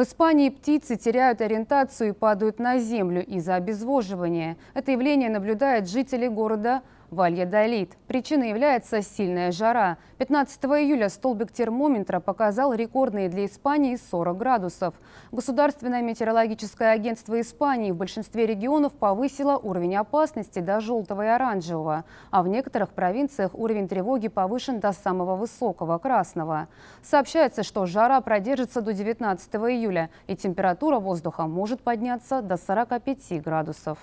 В Испании птицы теряют ориентацию и падают на землю из-за обезвоживания. Это явление наблюдают жители города Валья-Долит. Причиной является сильная жара. 15 июля столбик термометра показал рекордные для Испании 40 градусов. Государственное метеорологическое агентство Испании в большинстве регионов повысило уровень опасности до желтого и оранжевого, а в некоторых провинциях уровень тревоги повышен до самого высокого – красного. Сообщается, что жара продержится до 19 июля, и температура воздуха может подняться до 45 градусов.